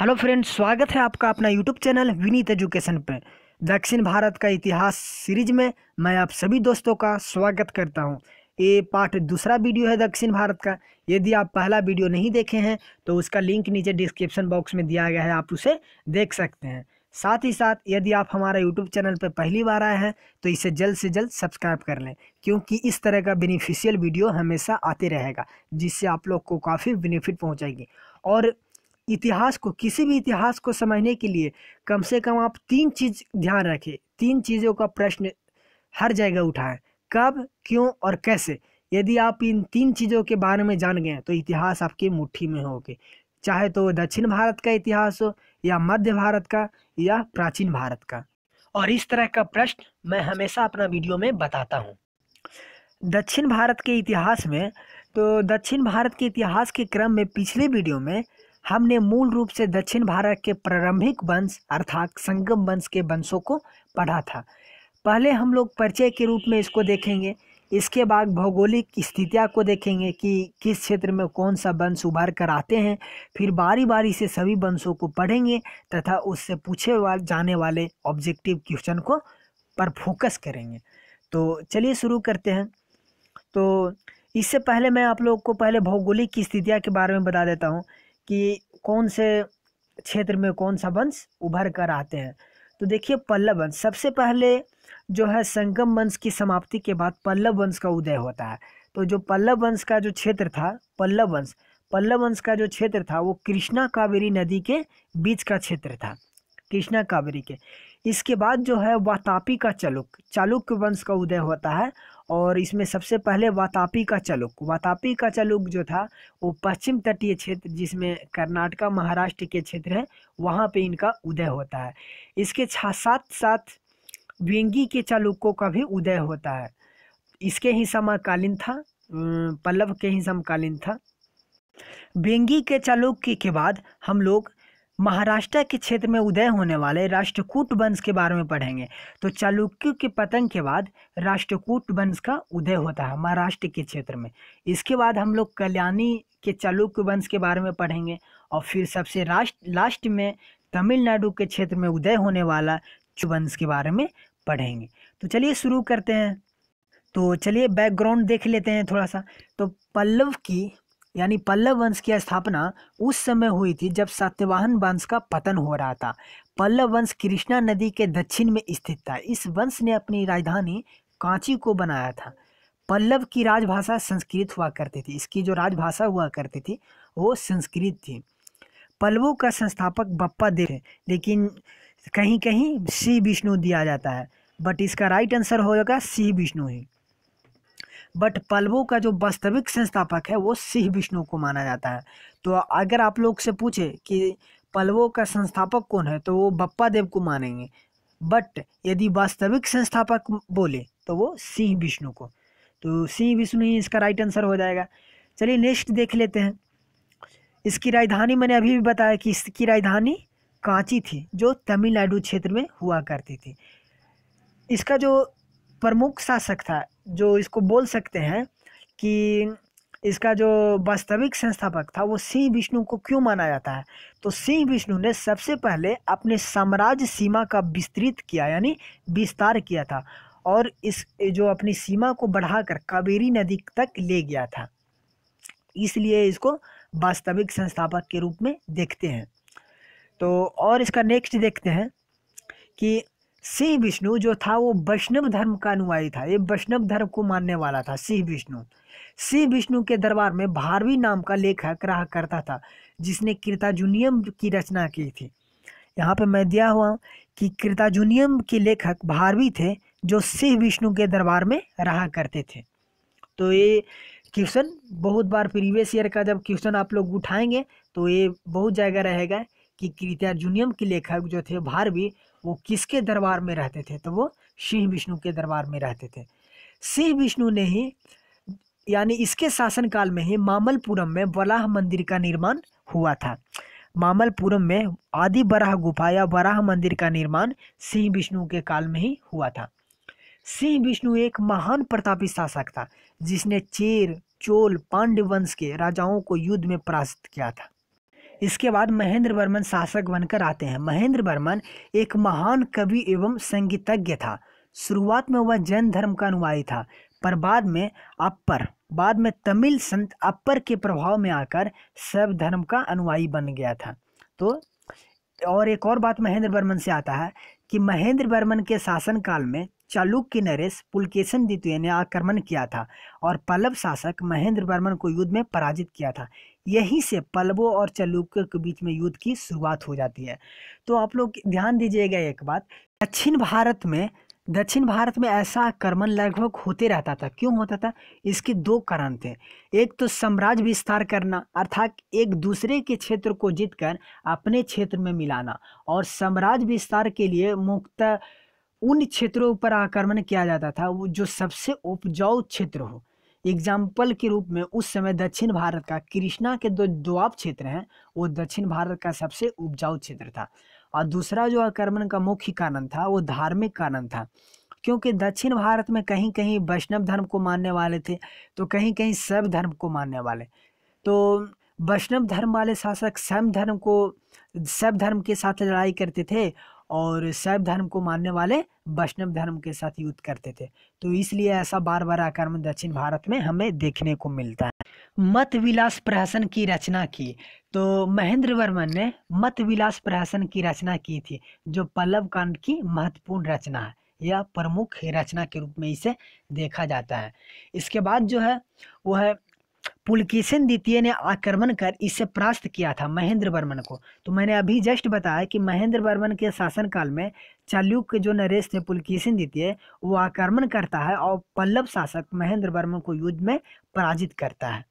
hello friends स्वागत है आपका अपना यूट्यूब चैनल विनीत एजुकेशन पर दक्षिण भारत का इतिहास सीरीज में मैं आप सभी दोस्तों का स्वागत करता हूं ये पार्ट दूसरा वीडियो है दक्षिण भारत का यदि आप पहला वीडियो नहीं देखे हैं तो उसका लिंक नीचे डिस्क्रिप्शन बॉक्स में दिया गया है आप उसे देख सकते हैं साथ ही साथ यदि आप हमारा यूट्यूब चैनल पर पहली बार आए हैं तो इसे जल्द से जल्द सब्सक्राइब कर लें क्योंकि इस तरह का बेनिफिशियल वीडियो हमेशा आते रहेगा जिससे आप लोग को काफ़ी बेनिफिट पहुँचाएगी और इतिहास को किसी भी इतिहास को समझने के लिए कम से कम आप तीन चीज़ ध्यान रखें तीन चीज़ों का प्रश्न हर जगह उठाएं कब क्यों और कैसे यदि आप इन तीन चीज़ों के बारे में जान गए तो इतिहास आपकी मुट्ठी में होगी चाहे तो दक्षिण भारत का इतिहास हो या मध्य भारत का या प्राचीन भारत का और इस तरह का प्रश्न मैं हमेशा अपना वीडियो में बताता हूँ दक्षिण भारत के इतिहास में तो दक्षिण भारत के इतिहास के क्रम में पिछले वीडियो में हमने मूल रूप से दक्षिण भारत के प्रारंभिक वंश अर्थात संगम वंश के वंशों को पढ़ा था पहले हम लोग परिचय के रूप में इसको देखेंगे इसके बाद भौगोलिक स्थितियाँ को देखेंगे कि किस क्षेत्र में कौन सा वंश उभार कर आते हैं फिर बारी बारी से सभी वंशों को पढ़ेंगे तथा उससे पूछे जाने वाले ऑब्जेक्टिव क्वेश्चन को पर फोकस करेंगे तो चलिए शुरू करते हैं तो इससे पहले मैं आप लोग को पहले भौगोलिक स्थितियाँ के बारे में बता देता हूँ कि कौन से क्षेत्र में कौन सा वंश उभर कर आते हैं तो देखिए पल्लव वंश सबसे पहले जो है संगम वंश की समाप्ति के बाद पल्लव वंश का उदय होता है तो जो पल्लव वंश का जो क्षेत्र था पल्लव वंश पल्लव वंश का जो क्षेत्र था वो कृष्णा कावेरी नदी के बीच का क्षेत्र था कृष्णा कावेरी के इसके बाद जो है वातापी का चालुक चालुक्य वंश का उदय होता है और इसमें सबसे पहले वातापी का चलुक वातापी का चलुक जो था वो पश्चिम तटीय क्षेत्र जिसमें कर्नाटका महाराष्ट्र के क्षेत्र है वहाँ पे इनका उदय होता है इसके साथ साथ व्यंगी के चालुक्यों का भी उदय होता है इसके ही समकालीन था पल्लव के ही समकालीन था व्यंगी के चालुक्य के बाद हम लोग महाराष्ट्र के क्षेत्र में उदय होने वाले राष्ट्रकूट वंश के बारे में पढ़ेंगे तो चालुक्य के पतन के बाद राष्ट्रकूट वंश का उदय होता है महाराष्ट्र के क्षेत्र में इसके बाद हम लोग कल्याणी के चालुक्य वंश के बारे में पढ़ेंगे और फिर सबसे राष्ट्र लास्ट में तमिलनाडु के क्षेत्र में उदय होने वाला वंश के बारे में पढ़ेंगे तो चलिए शुरू करते हैं तो चलिए बैकग्राउंड देख लेते हैं थोड़ा सा तो पल्लव की यानी पल्लव वंश की स्थापना उस समय हुई थी जब सत्यवाहन वंश का पतन हो रहा था पल्लव वंश कृष्णा नदी के दक्षिण में स्थित था इस वंश ने अपनी राजधानी कांची को बनाया था पल्लव की राजभाषा संस्कृत हुआ करती थी इसकी जो राजभाषा हुआ करती थी वो संस्कृत थी पल्लवों का संस्थापक बप्पा देव लेकिन कहीं कहीं श्री विष्णु दिया जाता है बट इसका राइट आंसर होगा श्री विष्णु ही बट पल्लवों का जो वास्तविक संस्थापक है वो सिंह विष्णु को माना जाता है तो अगर आप लोग से पूछे कि पल्लवों का संस्थापक कौन है तो वो बप्पा देव को मानेंगे बट यदि वास्तविक संस्थापक बोले तो वो सिंह विष्णु को तो सिंह विष्णु ही इसका राइट आंसर हो जाएगा चलिए नेक्स्ट देख लेते हैं इसकी राजधानी मैंने अभी भी बताया कि इसकी राजधानी कांची थी जो तमिलनाडु क्षेत्र में हुआ करती थी इसका जो प्रमुख शासक था जो इसको बोल सकते हैं कि इसका जो वास्तविक संस्थापक था वो सिंह विष्णु को क्यों माना जाता है तो सिंह विष्णु ने सबसे पहले अपने साम्राज्य सीमा का विस्तृत किया यानी विस्तार किया था और इस जो अपनी सीमा को बढ़ाकर कावेरी नदी तक ले गया था इसलिए इसको वास्तविक संस्थापक के रूप में देखते हैं तो और इसका नेक्स्ट देखते हैं कि सिंह विष्णु जो था वो वैष्णव धर्म का अनुयायी था ये वैष्णव धर्म को मानने वाला था सिंह विष्णु सिंह विष्णु के दरबार में भारवी नाम का लेखक रहा करता था जिसने कृताजुनियम की रचना की थी यहाँ पे मैं दिया हुआ कि कृताजुनियम के लेखक भारवी थे जो सिंह विष्णु के दरबार में रहा करते थे तो ये क्वेश्चन बहुत बार प्रीवियस ईयर का जब क्वेश्चन आप लोग उठाएंगे तो ये बहुत जगह रहेगा कि कृत्याजुनियम के लेखक जो थे भारवी वो किसके दरबार में रहते थे तो वो सिंह विष्णु के दरबार में रहते थे सिंह विष्णु ने ही यानी इसके शासनकाल में ही मामलपुरम में बलाह मंदिर का निर्माण हुआ था मामलपुरम में आदि बराह गुफा या बराह मंदिर का निर्माण सिंह विष्णु के काल में ही हुआ था सिंह विष्णु एक महान प्रतापी शासक था जिसने चेर चोल पांड्य वंश के राजाओं को युद्ध में परास्त किया था इसके बाद महेंद्र वर्मन शासक बनकर आते हैं महेंद्र वर्मन एक महान कवि एवं संगीतज्ञ था शुरुआत में वह जैन धर्म का अनुयायी था पर बाद में अपर बाद में तमिल संत अपर के प्रभाव में आकर सब धर्म का अनुयायी बन गया था तो और एक और बात महेंद्र वर्मन से आता है कि महेंद्र वर्मन के शासनकाल में चालुक्य नरेश पुलकेशन द्वितीय ने आक्रमण किया था और पल्लव शासक महेंद्र वर्मन को युद्ध में पराजित किया था यहीं से पल्लवों और चलुक्यों के बीच में युद्ध की शुरुआत हो जाती है तो आप लोग ध्यान दीजिएगा एक बात दक्षिण भारत में दक्षिण भारत में ऐसा आक्रमण लगभग होते रहता था क्यों होता था इसके दो कारण थे एक तो साम्राज्य विस्तार करना अर्थात एक दूसरे के क्षेत्र को जीतकर अपने क्षेत्र में मिलाना और साम्राज्य विस्तार के लिए मुक्त उन क्षेत्रों पर आक्रमण किया जाता था वो जो सबसे उपजाऊ क्षेत्र हो एग्जाम्पल के रूप में उस समय दक्षिण भारत का कृष्णा के जो दुआब क्षेत्र हैं वो दक्षिण भारत का सबसे उपजाऊ क्षेत्र था और दूसरा जो आक्रमण का मुख्य कारण था वो धार्मिक कारण था क्योंकि दक्षिण भारत में कहीं कहीं वैष्णव धर्म को मानने वाले थे तो कहीं कहीं सर्व धर्म को मानने वाले तो वैष्णव धर्म वाले शासक सर्व धर्म को सर्व धर्म के साथ लड़ाई करते थे और शैव धर्म को मानने वाले वैष्णव धर्म के साथ युद्ध करते थे तो इसलिए ऐसा बार बार आक्रमण दक्षिण भारत में हमें देखने को मिलता है मत विलास प्रहसन की रचना की तो महेंद्र वर्मन ने मत विलास प्रहसन की रचना की थी जो पल्लव कांड की महत्वपूर्ण रचना है यह प्रमुख रचना के रूप में इसे देखा जाता है इसके बाद जो है वो है पुलकेशन द्वितीय ने आक्रमण कर इसे परास्त किया था महेंद्र वर्मन को तो मैंने अभी जस्ट बताया कि महेंद्र वर्मन के शासनकाल में चालुक्य जो नरेश थे पुलकेशन द्वितीय वो आक्रमण करता है और पल्लव शासक महेंद्र वर्मन को युद्ध में पराजित करता है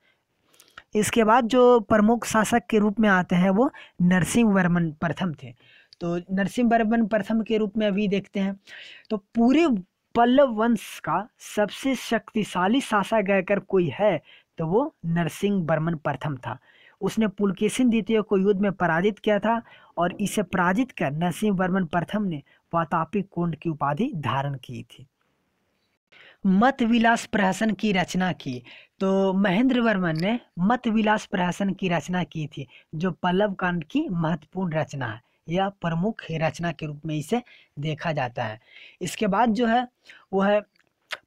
इसके बाद जो प्रमुख शासक के रूप में आते हैं वो नरसिंह वर्मन प्रथम थे तो नरसिंह वर्मन प्रथम के रूप में अभी देखते हैं तो पूरे पल्लव वंश का सबसे शक्तिशाली शासक अगर कोई है तो वो नरसिंह बर्मन प्रथम था उसने पुलकेशिन द्वितीय को युद्ध में पराजित किया था और इसे पराजित कर नरसिंह वर्मन प्रथम ने वातापी कुंड की उपाधि धारण की थी मत विलास प्रहसन की रचना की तो महेंद्र वर्मन ने मत विलास प्रहसन की रचना की थी जो पल्लव कांड की महत्वपूर्ण रचना है यह प्रमुख रचना के रूप में इसे देखा जाता है इसके बाद जो है वो है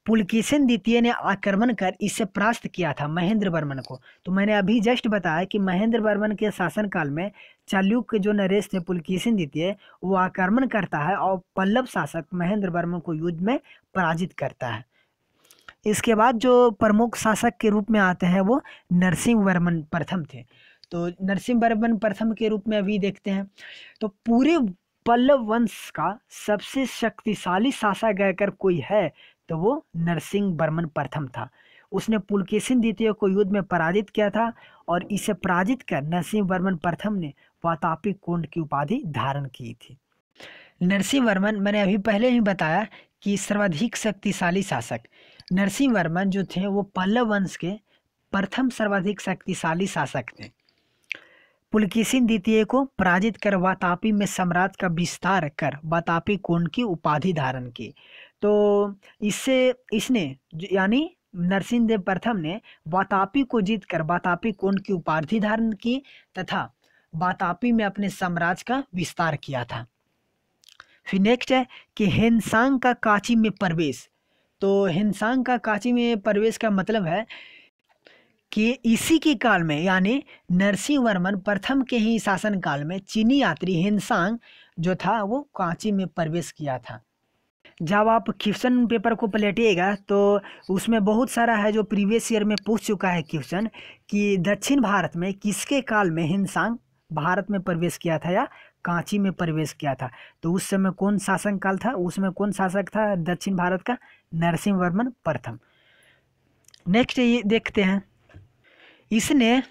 पुलकेशन द्वितीय ने आक्रमण कर इसे परास्त किया था महेंद्र वर्मन को तो मैंने अभी जस्ट बताया कि महेंद्र वर्मन के शासनकाल में चालुक्य जो नरेश थे पुलकेशन द्वितीय वो आक्रमण करता है और पल्लव शासक महेंद्र वर्मन को युद्ध में पराजित करता है इसके बाद जो प्रमुख शासक के रूप में आते हैं वो नरसिंह वर्मन प्रथम थे तो नरसिंह वर्मन प्रथम के रूप में अभी देखते हैं तो पूरे पल्लव वंश का सबसे शक्तिशाली शासक अगर कोई है तो वो नरसिंह बर्मन प्रथम था उसने पुलकेशिन द्वितीय को युद्ध में पराजित किया था और इसे पराजित कर नरसिंह वर्मन प्रथम ने वातापी कुंड की उपाधि धारण की थी नरसिंह वर्मन मैंने अभी पहले ही बताया कि सर्वाधिक शक्तिशाली शासक नरसिंह वर्मन जो थे वो पल्लव वंश के प्रथम सर्वाधिक शक्तिशाली शासक थे पुलकेशिन द्वितीय को पराजित कर वातापी में सम्राट का विस्तार कर वातापी कुंड की उपाधि धारण की तो इससे इसने यानी नरसिंह देव प्रथम ने बातापी को जीतकर बातापी कोण की उपाधि धारण की तथा बातापी में अपने साम्राज्य का विस्तार किया था फिर नेक्स्ट है कि हिंसांग का कांची में प्रवेश तो हिंसांग का कांची में प्रवेश का मतलब है कि इसी के काल में यानी नरसिंह वर्मन प्रथम के ही शासन काल में चीनी यात्री हिंसांग जो था वो कांची में प्रवेश किया था जब आप क्वेश्चन पेपर को पलटिएगा तो उसमें बहुत सारा है जो प्रीवियस ईयर में पूछ चुका है क्वेश्चन कि दक्षिण भारत में किसके काल में हिंसांग भारत में प्रवेश किया था या कांची में प्रवेश किया था तो उस समय कौन शासन काल था उसमें कौन शासक था दक्षिण भारत का नरसिंह वर्मन प्रथम नेक्स्ट ये देखते हैं इसने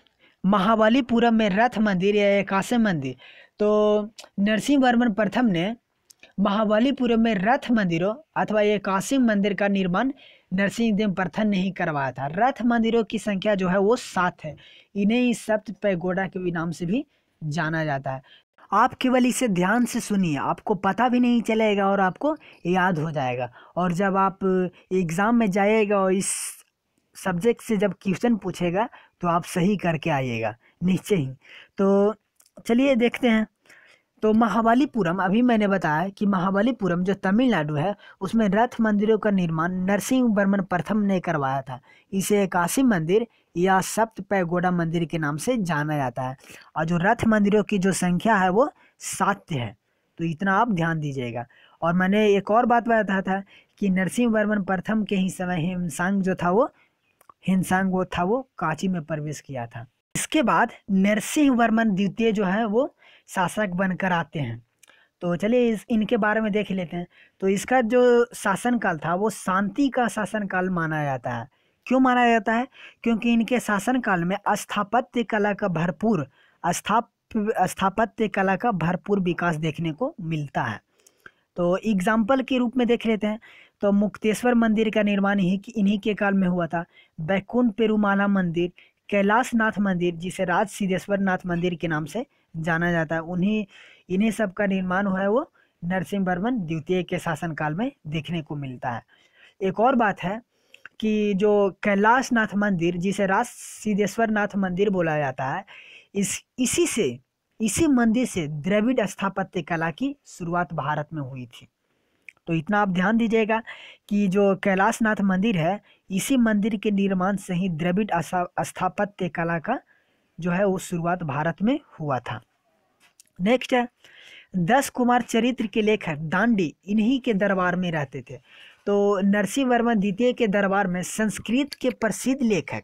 महाबलीपुरम में रथ मंदिर या एकाशे मंदिर तो नरसिंह वर्मन प्रथम ने महाबलीपुरम में रथ मंदिरों अथवा ये कासिम मंदिर का निर्माण नरसिंहदेव प्रथन ने ही करवाया था रथ मंदिरों की संख्या जो है वो सात है इन्हें ही सप्त पैगोडा के नाम से भी जाना जाता है आप केवल इसे ध्यान से सुनिए आपको पता भी नहीं चलेगा और आपको याद हो जाएगा और जब आप एग्ज़ाम में जाइएगा और इस सब्जेक्ट से जब क्वेश्चन पूछेगा तो आप सही करके आइएगा निश्चय ही तो चलिए देखते हैं तो महाबलीपुरम अभी मैंने बताया कि महाबलीपुरम जो तमिलनाडु है उसमें रथ मंदिरों का निर्माण नरसिंह वर्मन प्रथम ने करवाया था इसे एकासी मंदिर या सप्त पैगोडा मंदिर के नाम से जाना जाता है और जो रथ मंदिरों की जो संख्या है वो सात है तो इतना आप ध्यान दीजिएगा और मैंने एक और बात बताया था कि नरसिंह वर्मन प्रथम के ही समय हिमसांग जो था वो हिमसांग वो था वो कांची में प्रवेश किया था इसके बाद नरसिंह वर्मन द्वितीय जो है वो शासक बनकर आते हैं तो चलिए इस इनके बारे में देख लेते हैं तो इसका जो शासनकाल था वो शांति का शासनकाल माना जाता है क्यों माना जाता है क्योंकि इनके शासनकाल में स्थापत्य कला का भरपूर स्थाप स्थापत्य कला का भरपूर विकास देखने को मिलता है तो एग्जाम्पल के रूप में देख लेते हैं तो मुक्तेश्वर मंदिर का निर्माण ही इन्हीं के काल में हुआ था बैकुंठ पेरुमाला मंदिर कैलाश नाथ मंदिर जिसे राज सिद्धेश्वर नाथ मंदिर के नाम से जाना जाता है उन्हीं इन्हीं सब का निर्माण हुआ है वो नरसिंह वर्मन द्वितीय के शासनकाल में देखने को मिलता है एक और बात है कि जो कैलाश नाथ मंदिर जिसे राज सिद्धेश्वर नाथ मंदिर बोला जाता है इस इसी से इसी मंदिर से द्रविड स्थापत्य कला की शुरुआत भारत में हुई थी तो इतना आप ध्यान दीजिएगा कि जो कैलाश नाथ मंदिर है इसी मंदिर के निर्माण से ही द्रविड स्थापत्य कला का जो है वो शुरुआत भारत में हुआ था नेक्स्ट है दस कुमार चरित्र के लेखक दांडी इन्हीं के दरबार में रहते थे तो नरसिंह वर्मा द्वितीय के दरबार में संस्कृत के प्रसिद्ध लेखक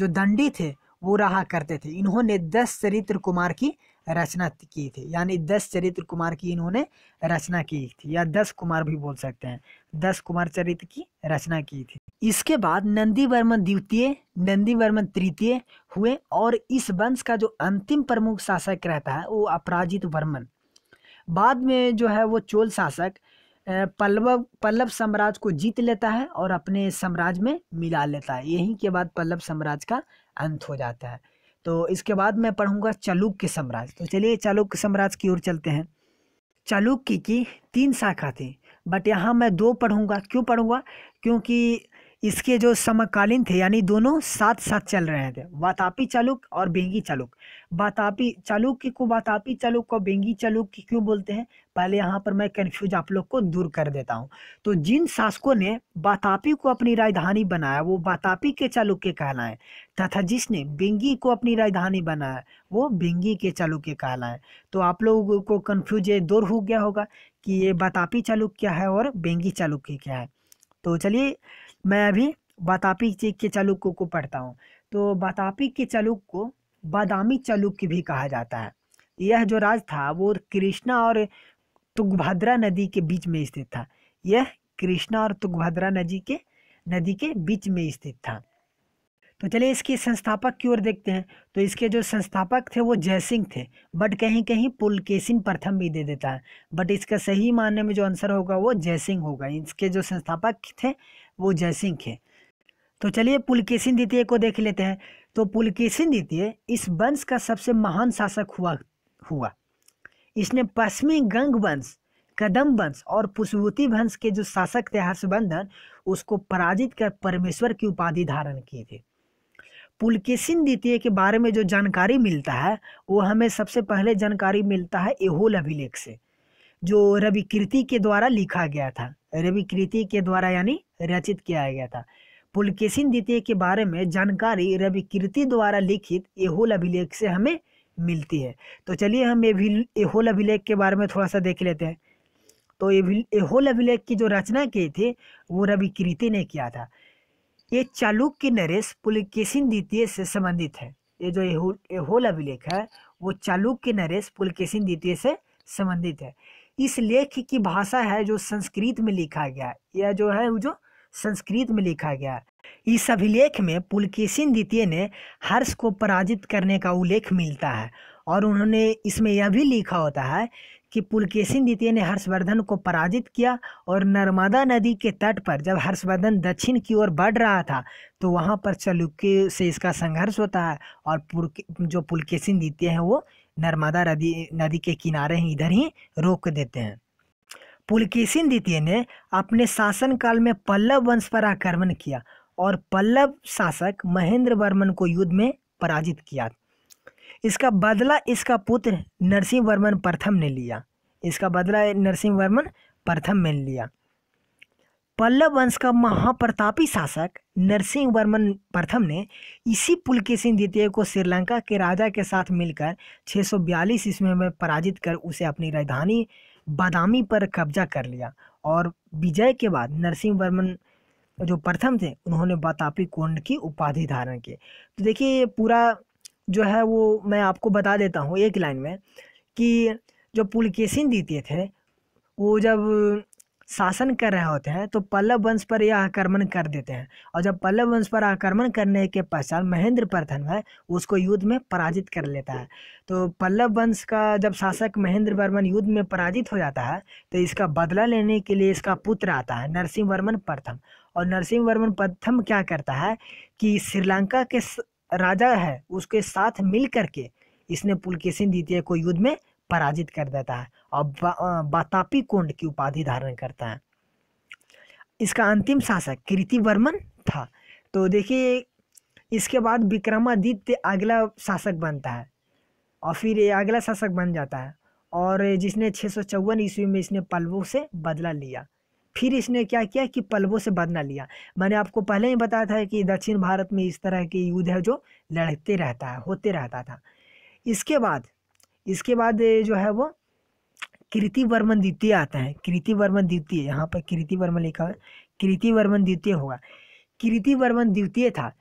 जो दंडी थे वो रहा करते थे इन्होंने दस चरित्र कुमार की रचना की थी यानी दस चरित्र कुमार की इन्होंने रचना की थी या दस कुमार भी बोल सकते हैं दस कुमार चरित्र की रचना की थी इसके बाद नंदी वर्मन द्वितीय नंदी वर्मन तृतीय हुए और इस वंश का जो अंतिम प्रमुख शासक रहता है वो अपराजित वर्मन बाद में जो है वो चोल शासक पल्लव पल्लव साम्राज्य को जीत लेता है और अपने साम्राज्य में मिला लेता है यहीं के बाद पल्लव साम्राज्य का अंत हो जाता है तो इसके बाद मैं पढ़ूंगा चालुक्य साम्राज्य तो चलिए चालुक्य साम्राज्य की ओर चलते हैं चालुक्य की तीन शाखा थी बट यहाँ मैं दो पढ़ूंगा क्यों पढ़ूंगा क्योंकि इसके जो समकालीन थे यानी दोनों साथ साथ चल रहे थे वातापी चालुक और बेंगी चालुक वातापी चालुक्य को वातापी चालुक को बेंगी चालुक की क्यों बोलते हैं पहले यहाँ पर मैं कन्फ्यूज आप लोग को दूर कर देता हूँ तो जिन शासकों ने वातापी को अपनी राजधानी बनाया वो वातापी के चालुक्य कहलाएं तथा जिसने बेंगी को अपनी राजधानी बनाया वो बेंगी के चालुक्य कहलाएं तो आप लोगों को कन्फ्यूज दूर हो गया होगा कि ये वातापी क्या है और बेंगी चालुक्य क्या है तो चलिए मैं अभी बातापी के चालुक्य को पढ़ता हूँ तो बातापी के चालुक्य को बादामी चालुक्य भी कहा जाता है यह जो राज था वो कृष्णा और तुगभद्रा नदी के बीच में स्थित था यह कृष्णा और तुगभद्रा नदी के नदी के बीच में स्थित था तो चलिए इसके संस्थापक की ओर देखते हैं तो इसके जो संस्थापक थे वो जयसिंह थे बट कहीं कहीं पुलकेसिन प्रथम भी दे देता है बट इसका सही मानने में जो आंसर होगा वो जयसिंह होगा इसके जो संस्थापक थे वो जयसिंह थे तो चलिए पुलकेसिन द्वितीय को देख लेते हैं तो पुलकेसिन द्वितीय इस वंश का सबसे महान शासक हुआ हुआ इसने पश्चिमी गंग वंश कदम वंश और पुष्पवती वंश के जो शासक थे हर्षवर्धन उसको पराजित कर परमेश्वर की उपाधि धारण की थी पुलकेशिन द्वितीय के बारे में जो जानकारी मिलता है वो हमें सबसे पहले जानकारी मिलता है एहोल अभिलेख से जो रविकृति के द्वारा लिखा गया था रविकृति के द्वारा यानी रचित किया गया था पुलकेशिन द्वितीय के बारे में जानकारी रविकृति द्वारा लिखित एहोल अभिलेख से हमें मिलती है तो चलिए हम एहोल अभिलेख के बारे में थोड़ा सा देख लेते हैं तो एहोल अभिलेख की जो रचना की थी वो रविकृति ने किया था ये चालुक्य नरेश पुलकेशिन द्वितीय से संबंधित है ये जो एहोल अभिलेख है वो चालुक्य नरेश पुलकेशिन द्वितीय से संबंधित है इस लेख की भाषा है जो संस्कृत में लिखा गया यह जो है वो जो संस्कृत में लिखा गया है इस अभिलेख में पुलकेशिन द्वितीय ने हर्ष को पराजित करने का उल्लेख मिलता है और उन्होंने इसमें यह भी लिखा होता है कि पुलकेसिन द्वितीय ने हर्षवर्धन को पराजित किया और नर्मदा नदी के तट पर जब हर्षवर्धन दक्षिण की ओर बढ़ रहा था तो वहाँ पर चलुक्य से इसका संघर्ष होता है और जो पुलकेसिन द्वितीय हैं वो नर्मदा नदी नदी के किनारे ही इधर ही रोक देते हैं पुलकेसिन द्वितीय ने अपने शासनकाल में पल्लव वंश पर आक्रमण किया और पल्लव शासक महेंद्र वर्मन को युद्ध में पराजित किया इसका बदला इसका पुत्र नरसिंह वर्मन प्रथम ने लिया इसका बदला नरसिंह वर्मन प्रथम ने लिया पल्लव वंश का महाप्रतापी शासक नरसिंह वर्मन प्रथम ने इसी पुलकेसिन द्वितीय को श्रीलंका के राजा के साथ मिलकर 642 ईस्वी में पराजित कर उसे अपनी राजधानी बादामी पर कब्जा कर लिया और विजय के बाद नरसिंह वर्मन जो प्रथम थे उन्होंने बतापी कुंड की उपाधि धारण की तो देखिए पूरा जो है वो मैं आपको बता देता हूँ एक लाइन में कि जो पुलकेशिन द्वितीय थे वो जब शासन कर रहे होते हैं तो पल्लव वंश पर यह आक्रमण कर देते हैं और जब पल्लव वंश पर आक्रमण करने के पश्चात महेंद्र प्रथम है उसको युद्ध में पराजित कर लेता है तो पल्लव वंश का जब शासक महेंद्र वर्मन युद्ध में पराजित हो जाता है तो इसका बदला लेने के लिए इसका पुत्र आता है नरसिंह वर्मन प्रथम और नरसिंह वर्मन प्रथम क्या करता है कि श्रीलंका के राजा है उसके साथ मिल करके इसने पुलकेशिन द्वितीय को युद्ध में पराजित कर देता है और बा, बातापी कुंड की उपाधि धारण करता है इसका अंतिम शासक कीर्ति वर्मन था तो देखिए इसके बाद विक्रमादित्य अगला शासक बनता है और फिर ये अगला शासक बन जाता है और जिसने छः सौ चौवन ईस्वी में इसने पल्लवों से बदला लिया फिर इसने क्या किया कि पल्लवों से बदला लिया मैंने आपको पहले ही बताया था कि दक्षिण भारत में इस तरह के युद्ध है जो लड़ते रहता है होते रहता था इसके बाद इसके बाद जो है वो कृति वर्मन द्वितीय आता है कृति वर्मन द्वितीय यहाँ पर कृति वर्मन लिखा हुआ कृति वर्मन द्वितीय होगा कृति वर्मन द्वितीय था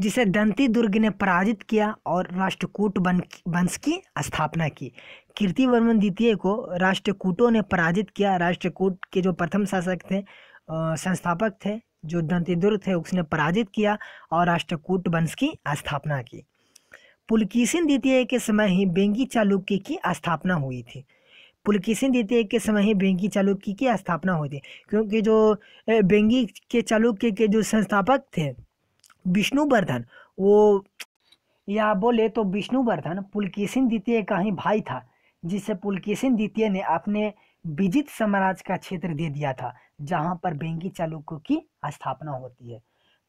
जिसे दंती दुर्ग ने पराजित किया और राष्ट्रकूट वंश की स्थापना की कीर्तिवर्मन द्वितीय को राष्ट्रकूटों ने पराजित किया राष्ट्रकूट के जो प्रथम शासक थे संस्थापक थे जो दंती दुर्ग थे उसने पराजित किया और राष्ट्रकूट वंश की स्थापना की पुलकीसिन द्वितीय के समय ही बेंगी चालुक्य की स्थापना हुई थी पुलकेशिन द्वितीय के समय ही बेंगी चालुक्य की स्थापना हुई थी क्योंकि जो बेंगी के चालुक्य के जो संस्थापक थे विष्णुवर्धन वो या बोले तो विष्णुवर्धन पुलकेशिन द्वितीय का ही भाई था जिसे पुलकेशिन द्वितीय ने अपने विजित साम्राज्य का क्षेत्र दे दिया था जहाँ पर बेंगी चालुक्य की स्थापना होती है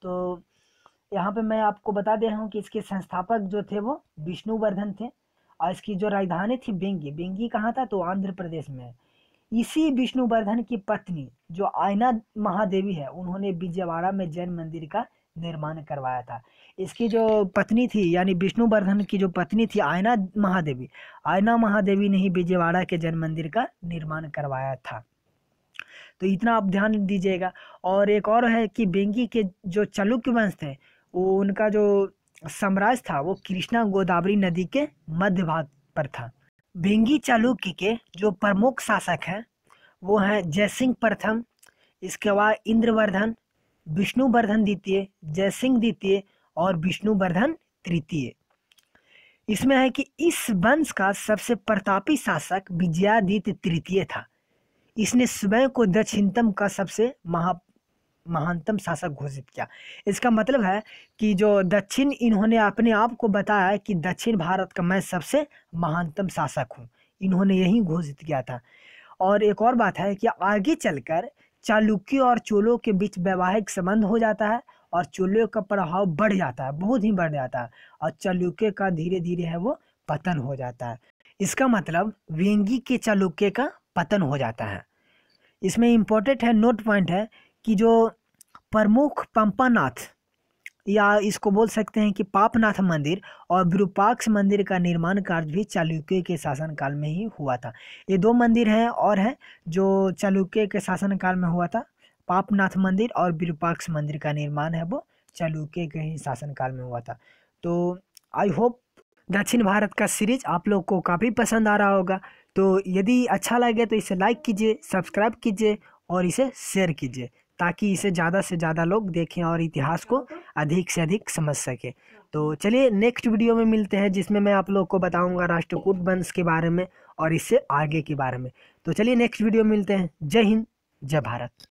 तो यहाँ पे मैं आपको बता दे रहा हूँ कि इसके संस्थापक जो थे वो विष्णुवर्धन थे और इसकी जो राजधानी थी बेंगी बेंगी कहाँ था तो आंध्र प्रदेश में है इसी विष्णुवर्धन की पत्नी जो आयना महादेवी है उन्होंने विजयवाड़ा में जैन मंदिर का निर्माण करवाया था इसकी जो पत्नी थी यानी विष्णुवर्धन की जो पत्नी थी आयना महादेवी आयना महादेवी ने ही विजयवाड़ा के जन्म मंदिर का निर्माण करवाया था तो इतना आप ध्यान दीजिएगा और एक और है कि बेंगी के जो चालुक्य वंश थे वो उनका जो साम्राज्य था वो कृष्णा गोदावरी नदी के मध्य भाग पर था बेंगी चालुक्य के जो प्रमुख शासक हैं वो हैं जयसिंह प्रथम इसके बाद इंद्रवर्धन विष्णुवर्धन द्वितीय जयसिंह द्वितीय और विष्णुवर्धन तृतीय इसमें है कि इस वंश का सबसे प्रतापी शासक विजयादित्य तृतीय था इसने स्वयं को दक्षिणतम का सबसे महा महानतम शासक घोषित किया इसका मतलब है कि जो दक्षिण इन्होंने अपने आप को बताया कि दक्षिण भारत का मैं सबसे महानतम शासक हूँ इन्होंने यही घोषित किया था और एक और बात है कि आगे चलकर चालुक्यों और चोलों के बीच वैवाहिक संबंध हो जाता है और चोलों का प्रभाव बढ़ जाता है बहुत ही बढ़ जाता है और चालुक्य का धीरे धीरे है वो पतन हो जाता है इसका मतलब व्यंगी के चालुक्य का पतन हो जाता है इसमें इम्पोर्टेंट है नोट पॉइंट है कि जो प्रमुख पंपानाथ या इसको बोल सकते हैं कि पापनाथ मंदिर और विरूपाक्ष मंदिर का निर्माण कार्य भी चालुक्य के शासनकाल में ही हुआ था ये दो मंदिर हैं और हैं जो चालुक्य के शासनकाल में हुआ था पापनाथ मंदिर और विरूपाक्ष मंदिर का निर्माण है वो चालुक्य के ही शासनकाल में हुआ था तो आई होप दक्षिण भारत का सीरीज आप लोग को काफ़ी पसंद आ रहा होगा तो यदि अच्छा लगे तो इसे लाइक कीजिए सब्सक्राइब कीजिए और इसे शेयर कीजिए ताकि इसे ज़्यादा से ज़्यादा लोग देखें और इतिहास को अधिक से अधिक समझ सकें तो चलिए नेक्स्ट वीडियो में मिलते हैं जिसमें मैं आप लोग को बताऊंगा राष्ट्रकूट वंश के बारे में और इससे आगे के बारे में तो चलिए नेक्स्ट वीडियो में मिलते हैं जय हिंद जय भारत